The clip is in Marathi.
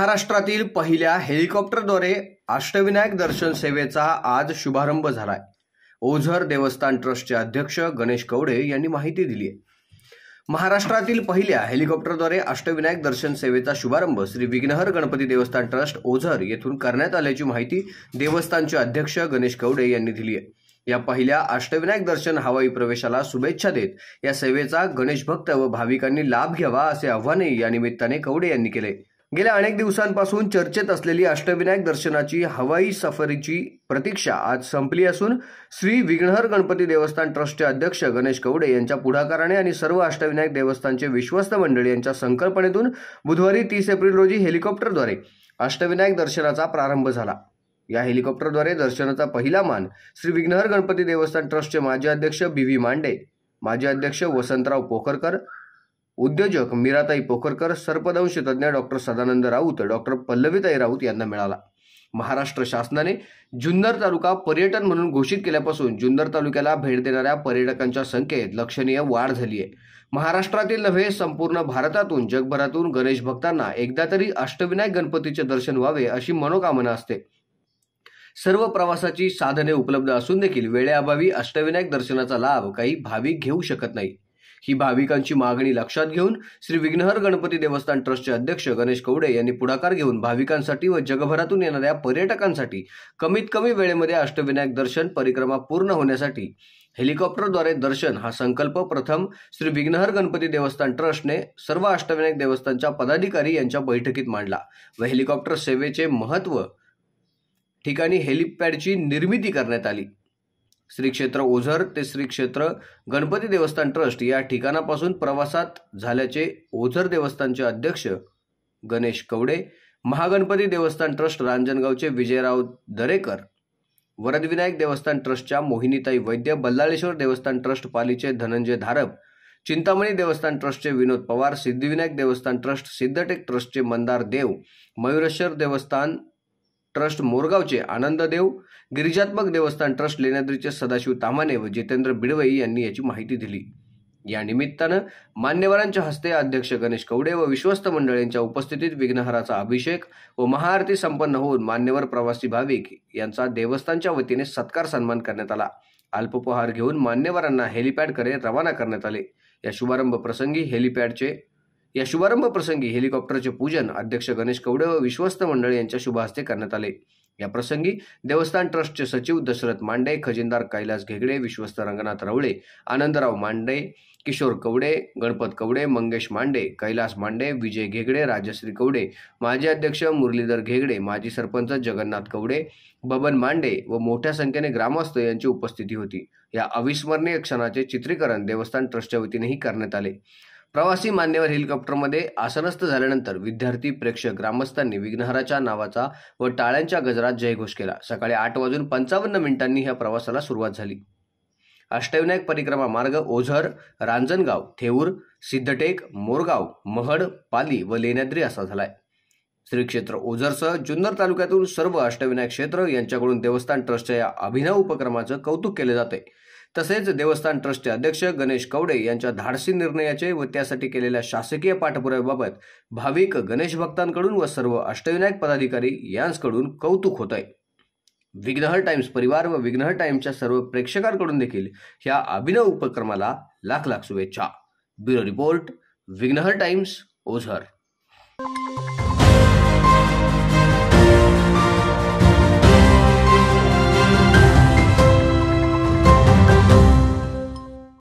महाराष्ट्रातील पहिल्या हेलिकॉप्टरद्वारे अष्टविनायक दर्शन सेवेचा आज शुभारंभ झालाय ओझर देवस्थान ट्रस्टचे अध्यक्ष गणेश कवडे यांनी माहिती दिली आहे महाराष्ट्रातील पहिल्या हेलिकॉप्टरद्वारे अष्टविनायक दर्शन सेवेचा शुभारंभ श्री विघ्नहर गणपती देवस्थान ट्रस्ट ओझर येथून करण्यात आल्याची माहिती देवस्थानचे अध्यक्ष गणेश कवडे यांनी दिली आहे या पहिल्या अष्टविनायक दर्शन हवाई प्रवेशाला शुभेच्छा देत या सेवेचा गणेश भक्त व भाविकांनी लाभ घ्यावा असे आव्हानही या निमित्ताने कवडे यांनी केले गेल्या अनेक दिवसांपासून चर्चेत असलेली अष्टविनायक दर्शनाची हवाई सफरीची प्रतीक्षा आज संपली असून श्री विघ्नहर गणपती देवस्थान ट्रस्टचे अध्यक्ष गणेश कवडे यांच्या पुढाकाराने आणि सर्व अष्टविनायक देवस्थानचे विश्वस्त मंडळ यांच्या संकल्पनेतून बुधवारी तीस एप्रिल रोजी हेलिकॉप्टरद्वारे अष्टविनायक दर्शनाचा प्रारंभ झाला या हेलिकॉप्टरद्वारे दर्शनाचा पहिला मान श्री विघ्नहर गणपती देवस्थान ट्रस्टचे माजी अध्यक्ष बी व्ही मांडे माजी अध्यक्ष वसंतराव पोखरकर उद्योजक मीराताई पोखरकर सर्पदंश तज्ञ डॉक्टर सदानंद राऊत डॉक्टर पल्लवीताई राऊत यांना मिळाला महाराष्ट्र शासनाने जुन्नर तालुका पर्यटन म्हणून घोषित केल्यापासून जुन्नर तालुक्याला भेट देणाऱ्या पर्यटकांच्या संख्येत लक्षणीय वाढ झाली आहे महाराष्ट्रातील नव्हे संपूर्ण भारतातून जगभरातून गणेश भक्तांना एकदा तरी अष्टविनायक गणपतीचे दर्शन व्हावे अशी मनोकामना असते सर्व प्रवासाची साधने उपलब्ध असून देखील वेळेअभावी अष्टविनायक दर्शनाचा लाभ काही भाविक घेऊ शकत नाही ही भाविकांची मागणी लक्षात घेऊन श्री विघ्नहर गणपती देवस्थान ट्रस्टचे अध्यक्ष गणेश कवडे यांनी पुढाकार घेऊन भाविकांसाठी व जगभरातून येणाऱ्या पर्यटकांसाठी कमीत कमी वेळेमध्ये अष्टविनायक दर्शन परिक्रमा पूर्ण होण्यासाठी हेलिकॉप्टरद्वारे दर्शन हा संकल्प प्रथम श्री विघ्नहर गणपती देवस्थान ट्रस्टने सर्व अष्टविनायक देवस्थानच्या पदाधिकारी यांच्या बैठकीत मांडला व हेलिकॉप्टर सेवेचे महत्त्व ठिकाणी हेलिपॅडची निर्मिती करण्यात आली श्री क्षेत्र ओझर ते श्री क्षेत्र गणपती देवस्थान ट्रस्ट या ठिकाणापासून प्रवासात झाल्याचे ओझर देवस्थानचे अध्यक्ष गणेश कवडे महागणपती देवस्थान ट्रस्ट रांजणगावचे विजयराव दरेकर वरदविनायक देवस्थान ट्रस्टच्या मोहिनीताई वैद्य बल्लाळेश्वर देवस्थान ट्रस्ट पालीचे धनंजय धारप चिंतामणी देवस्थान ट्रस्टचे विनोद पवार सिद्धिविनायक देवस्थान ट्रस्ट सिद्धटेक ट्रस्टचे मंदार देव मयुरेश्वर देवस्थान ट्रस्ट मोरगावचे आनंददेव गिरिजात्मक देवस्थान ट्रस्ट लेण्याद्रीचे सदाशिव तामाने व जितेंद्र बिडवई यांनी याची माहिती दिली या निमित्तानं मान्यवरांच्या हस्ते अध्यक्ष गणेश कवडे व विश्वस्त मंडळ यांच्या उपस्थितीत विघ्नहराचा अभिषेक व महाआरती संपन्न होऊन मान्यवर प्रवासी भाविक यांचा देवस्थानच्या वतीने सत्कार सन्मान करण्यात आला अल्पोपहार घेऊन मान्यवरांना हेलिपॅडकडे रवाना करण्यात आले या शुभारंभ प्रसंगी हेलिपॅडचे या शुभारंभ प्रसंगी हेलिकॉप्टरचे पूजन अध्यक्ष गणेश कवडे व विश्वस्त मंडळ यांच्या शुभहस्ते करण्यात आले या प्रसंगी देवस्थान ट्रस्टचे सचिव दशरथ मांडे खजिनदार कैलास घेगडे विश्वस्त रंगनाथ रवळे आनंदराव मांडे किशोर कवडे गणपत कवडे मंगेश मांडे कैलास मांडे विजय घेगडे राजश्री कवडे माजी अध्यक्ष मुरलीधर घेगडे माजी सरपंच जगन्नाथ कवडे बबन मांडे व मोठ्या संख्येने ग्रामस्थ यांची उपस्थिती होती या अविस्मरणीय क्षणाचे चित्रीकरण देवस्थान ट्रस्टच्या वतीनेही करण्यात आले प्रवासी मान्यवर हेलिकॉप्टरमध्ये आसनस्थ झाल्यानंतर विद्यार्थी प्रेक्षक ग्रामस्थांनी विघ्नहराच्या नावाचा व टाळ्यांच्या गजरात जयघोष केला सकाळी आठ वाजून पंचावन्न मिनिटांनी ह्या प्रवासाला सुरुवात झाली अष्टविनायक परिक्रमा मार्ग ओझर रांजणगाव थेऊर सिद्धटेक मोरगाव महड पाली व लेण्याद्री असा झालाय श्री क्षेत्र ओझरसह जुन्नर तालुक्यातून सर्व अष्टविनायक क्षेत्र यांच्याकडून देवस्थान ट्रस्टच्या या अभिनव उपक्रमाचं कौतुक केले जाते तसेच देवस्थान ट्रस्टचे अध्यक्ष गणेश कवडे यांच्या धाडसी निर्णयाचे व त्यासाठी केलेल्या शासकीय पाठपुराव्याबाबत भाविक गणेश भक्तांकडून व सर्व अष्टविनायक पदाधिकारी यांचकडून कौतुक होत आहे विघ्नहर टाइम्स परिवार व विघ्नहर टाइम्सच्या सर्व प्रेक्षकांकडून देखील ह्या अभिनव उपक्रमाला लाख लाख शुभेच्छा bureau report Vighnahar times Ozar